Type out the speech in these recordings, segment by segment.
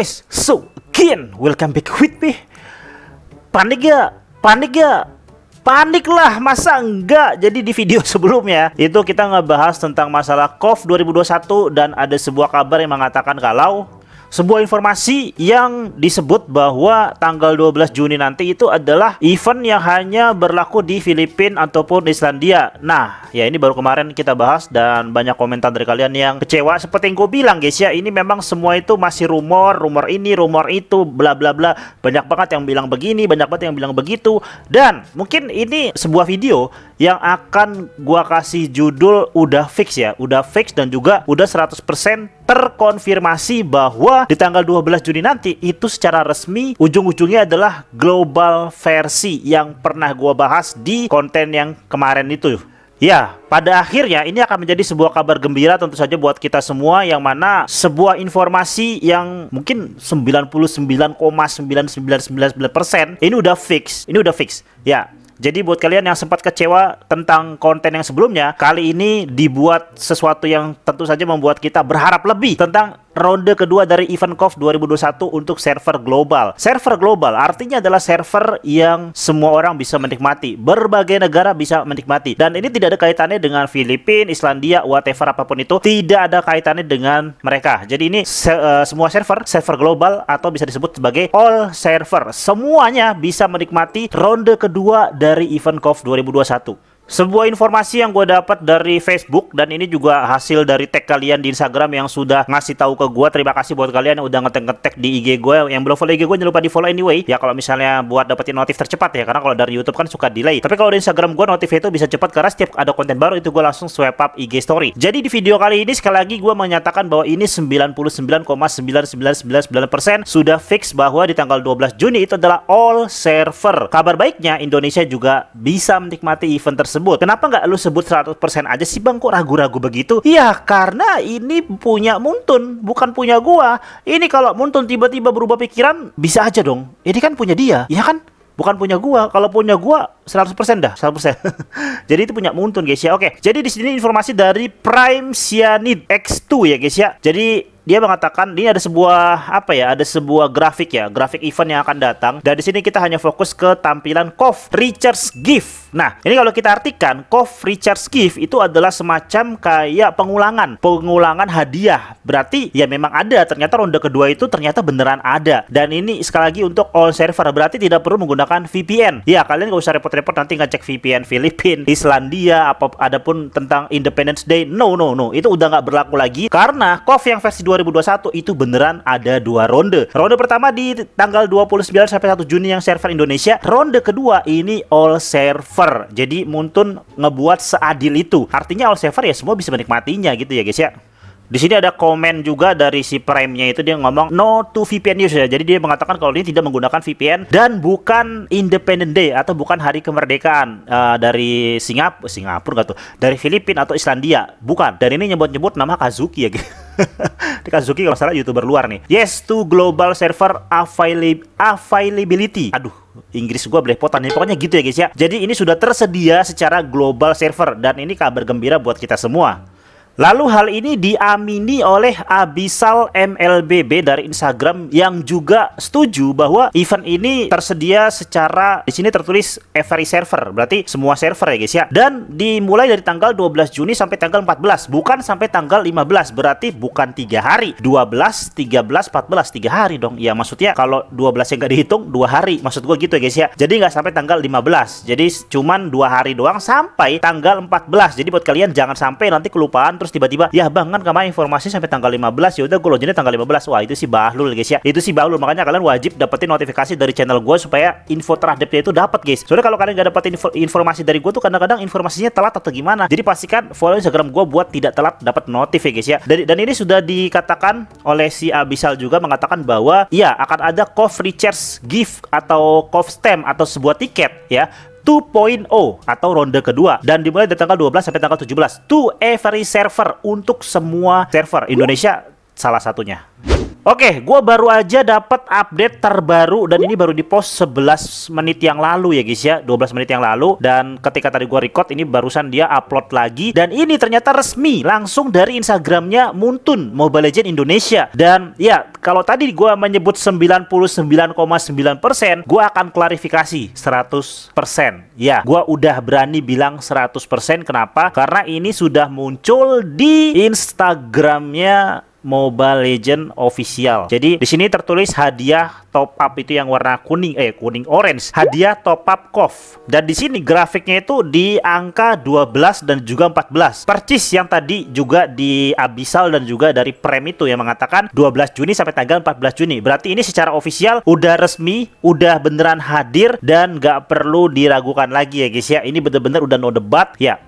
guys, so again welcome back with me. Panik ya, panik ya, panik lah masa enggak jadi di video sebelumnya itu kita ngebahas tentang masalah Covid 2021 dan ada sebuah kabar yang mengatakan kalau sebuah informasi yang disebut bahwa tanggal 12 Juni nanti itu adalah event yang hanya berlaku di Filipina ataupun Islandia. Nah, ya ini baru kemarin kita bahas dan banyak komentar dari kalian yang kecewa seperti yang gue bilang guys ya, ini memang semua itu masih rumor, rumor ini, rumor itu, bla bla bla. Banyak banget yang bilang begini, banyak banget yang bilang begitu dan mungkin ini sebuah video yang akan gua kasih judul udah fix ya, udah fix dan juga udah 100% terkonfirmasi bahwa di tanggal 12 Juni nanti itu secara resmi ujung-ujungnya adalah global versi yang pernah gua bahas di konten yang kemarin itu. Ya, pada akhirnya ini akan menjadi sebuah kabar gembira tentu saja buat kita semua yang mana sebuah informasi yang mungkin 99,9999% ini udah fix, ini udah fix. Ya, jadi buat kalian yang sempat kecewa tentang konten yang sebelumnya, kali ini dibuat sesuatu yang tentu saja membuat kita berharap lebih tentang ronde kedua dari event KOF 2021 untuk server global. Server global artinya adalah server yang semua orang bisa menikmati, berbagai negara bisa menikmati. Dan ini tidak ada kaitannya dengan Filipina, Islandia, whatever apapun itu, tidak ada kaitannya dengan mereka. Jadi ini se uh, semua server, server global atau bisa disebut sebagai all server. Semuanya bisa menikmati ronde kedua dari event KOF 2021. Sebuah informasi yang gue dapat dari Facebook dan ini juga hasil dari tag kalian di Instagram yang sudah ngasih tahu ke gue. Terima kasih buat kalian yang udah ngetek-ngetek di IG gue. Yang belum follow IG gue jangan lupa di follow anyway. Ya kalau misalnya buat dapetin notif tercepat ya karena kalau dari YouTube kan suka delay. Tapi kalau di Instagram gue notif itu bisa cepat karena setiap ada konten baru itu gue langsung swipe up IG story. Jadi di video kali ini sekali lagi gue menyatakan bahwa ini 99,9999% sudah fix bahwa di tanggal 12 Juni itu adalah all server. Kabar baiknya Indonesia juga bisa menikmati event tersebut tersebut. Kenapa nggak lu sebut 100% aja sih bang kok ragu-ragu begitu? Ya karena ini punya Muntun, bukan punya gua. Ini kalau Muntun tiba-tiba berubah pikiran, bisa aja dong. Ini kan punya dia, ya kan? bukan punya gua. Kalau punya gua 100% dah, 100%. jadi itu punya Muntun guys ya. Oke. Jadi di sini informasi dari Prime Cyanid X2 ya guys ya. Jadi dia mengatakan ini ada sebuah apa ya ada sebuah grafik ya grafik event yang akan datang dan di sini kita hanya fokus ke tampilan Kof Richards Gift Nah, ini kalau kita artikan, Kof Richards Gift itu adalah semacam kayak pengulangan, pengulangan hadiah. Berarti ya memang ada, ternyata ronde kedua itu ternyata beneran ada. Dan ini sekali lagi untuk all server, berarti tidak perlu menggunakan VPN. Ya, kalian nggak usah repot-repot nanti ngecek VPN Filipina, Islandia, apa adapun tentang Independence Day. No, no, no. Itu udah nggak berlaku lagi karena Kof yang versi 2021 itu beneran ada dua ronde. Ronde pertama di tanggal 29 sampai 1 Juni yang server Indonesia, ronde kedua ini all server Sever. Jadi Muntun ngebuat seadil itu. Artinya all Sever ya semua bisa menikmatinya gitu ya guys ya. Di sini ada komen juga dari si Prime-nya itu dia ngomong no to VPN ya, Jadi dia mengatakan kalau ini tidak menggunakan VPN dan bukan Independent Day atau bukan hari kemerdekaan uh, dari eh, Singapura, Singapura gitu. Dari Filipina atau Islandia. Bukan. Dan ini nyebut-nyebut nama Kazuki ya. Ini Kazuki kalau salah youtuber luar nih. Yes to global server availability. Aduh, Inggris gue belepotan nih pokoknya gitu ya guys ya jadi ini sudah tersedia secara global server dan ini kabar gembira buat kita semua Lalu hal ini diamini oleh Abisal MLBB dari Instagram yang juga setuju bahwa event ini tersedia secara di sini tertulis every server, berarti semua server ya guys ya. Dan dimulai dari tanggal 12 Juni sampai tanggal 14, bukan sampai tanggal 15, berarti bukan tiga hari. 12, 13, 14, tiga hari dong. Ya maksudnya kalau 12 yang nggak dihitung dua hari, maksud gue gitu ya guys ya. Jadi nggak sampai tanggal 15, jadi cuman dua hari doang sampai tanggal 14. Jadi buat kalian jangan sampai nanti kelupaan terus tiba-tiba ya bang kan kemarin informasi sampai tanggal 15 ya udah gue loginnya tanggal 15 wah itu si bahlul guys ya itu si bahlul makanya kalian wajib dapetin notifikasi dari channel gue supaya info terupdate itu dapat guys soalnya kalau kalian gak dapetin info informasi dari gue tuh kadang-kadang informasinya telat atau gimana jadi pastikan follow Instagram gue buat tidak telat dapat notif ya guys ya dan, dan ini sudah dikatakan oleh si Abisal juga mengatakan bahwa ya akan ada cough recharge gift atau cough stem atau sebuah tiket ya 2.0 atau ronde kedua dan dimulai dari tanggal 12 sampai tanggal 17 to every server untuk semua server Indonesia salah satunya. Oke, gue baru aja dapat update terbaru dan ini baru dipost 11 menit yang lalu ya guys ya, 12 menit yang lalu dan ketika tadi gue record ini barusan dia upload lagi dan ini ternyata resmi langsung dari Instagramnya Muntun Mobile Legend Indonesia. Dan ya, kalau tadi gue menyebut 99,9%, gue akan klarifikasi 100%. Ya, gue udah berani bilang 100% kenapa? Karena ini sudah muncul di Instagramnya Mobile Legend official. Jadi di sini tertulis hadiah top up itu yang warna kuning eh kuning orange, hadiah top up KOF. Dan di sini grafiknya itu di angka 12 dan juga 14. Percis yang tadi juga di Abisal dan juga dari Prem itu yang mengatakan 12 Juni sampai tanggal 14 Juni. Berarti ini secara official udah resmi, udah beneran hadir dan nggak perlu diragukan lagi ya guys ya. Ini bener-bener udah no debat ya.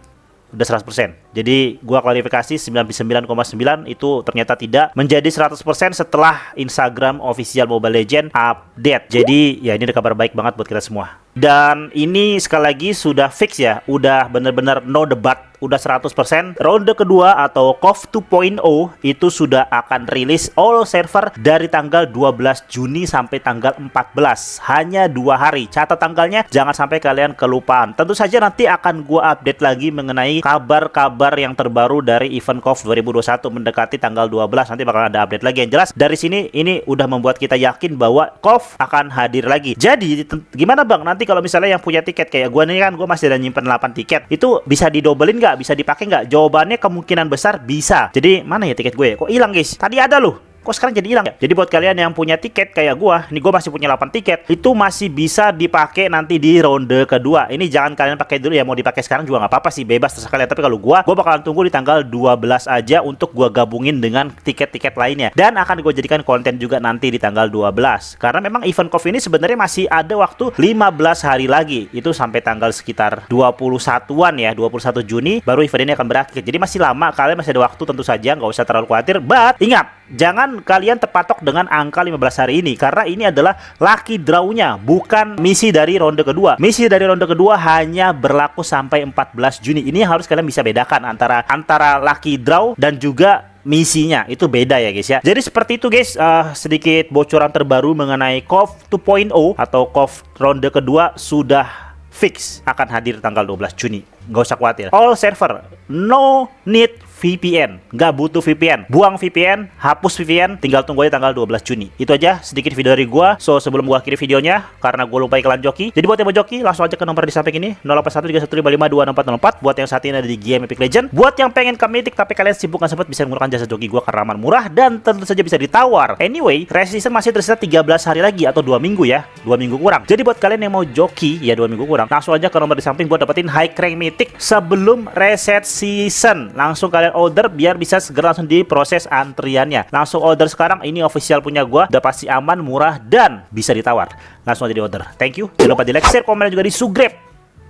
Udah 100%. Jadi gua klarifikasi 99,9 itu ternyata tidak menjadi 100% setelah Instagram official Mobile Legend update. Jadi ya ini ada kabar baik banget buat kita semua. Dan ini sekali lagi sudah fix ya, udah bener-bener no debat udah 100% ronde kedua atau CoF 2.0 itu sudah akan rilis all server dari tanggal 12 Juni sampai tanggal 14 hanya dua hari catat tanggalnya jangan sampai kalian kelupaan tentu saja nanti akan gua update lagi mengenai kabar-kabar kabar yang terbaru dari event KOF 2021 mendekati tanggal 12 nanti bakal ada update lagi yang jelas dari sini ini udah membuat kita yakin bahwa KOF akan hadir lagi jadi gimana bang nanti kalau misalnya yang punya tiket kayak gue nih kan gue masih ada nyimpen 8 tiket itu bisa didobelin nggak bisa dipakai nggak jawabannya kemungkinan besar bisa jadi mana ya tiket gue kok hilang guys tadi ada loh kok sekarang jadi hilang ya? Jadi buat kalian yang punya tiket kayak gua, nih gua masih punya 8 tiket, itu masih bisa dipakai nanti di ronde kedua. Ini jangan kalian pakai dulu ya, mau dipakai sekarang juga nggak apa-apa sih, bebas terserah kalian. Tapi kalau gua, gua bakalan tunggu di tanggal 12 aja untuk gua gabungin dengan tiket-tiket lainnya dan akan gua jadikan konten juga nanti di tanggal 12. Karena memang event coffee ini sebenarnya masih ada waktu 15 hari lagi. Itu sampai tanggal sekitar 21-an ya, 21 Juni baru event ini akan berakhir. Jadi masih lama, kalian masih ada waktu tentu saja, nggak usah terlalu khawatir. But ingat, jangan kalian terpatok dengan angka 15 hari ini karena ini adalah lucky draw-nya bukan misi dari ronde kedua misi dari ronde kedua hanya berlaku sampai 14 Juni ini harus kalian bisa bedakan antara antara lucky draw dan juga misinya itu beda ya guys ya jadi seperti itu guys uh, sedikit bocoran terbaru mengenai KOF 2.0 atau KOF ronde kedua sudah fix akan hadir tanggal 12 Juni Gak usah khawatir all server no need VPN. Nggak butuh VPN. Buang VPN, hapus VPN, tinggal tunggu aja tanggal 12 Juni. Itu aja sedikit video dari gua. So, sebelum gua akhiri videonya, karena gue lupa iklan joki. Jadi buat yang mau joki, langsung aja ke nomor di samping ini, 081315264404. Buat yang saat ini ada di game Epic Legend. Buat yang pengen ke Mythic tapi kalian sibuk nggak sempat bisa menggunakan jasa joki gua karena aman murah dan tentu saja bisa ditawar. Anyway, Resistance masih tersisa 13 hari lagi atau dua minggu ya. dua minggu kurang. Jadi buat kalian yang mau joki, ya dua minggu kurang, langsung aja ke nomor di samping buat dapetin high rank Mythic sebelum reset season. Langsung kalian order biar bisa segera langsung proses antriannya langsung order sekarang ini official punya gua udah pasti aman murah dan bisa ditawar langsung aja di order thank you jangan lupa di like share komen juga di subscribe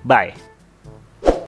bye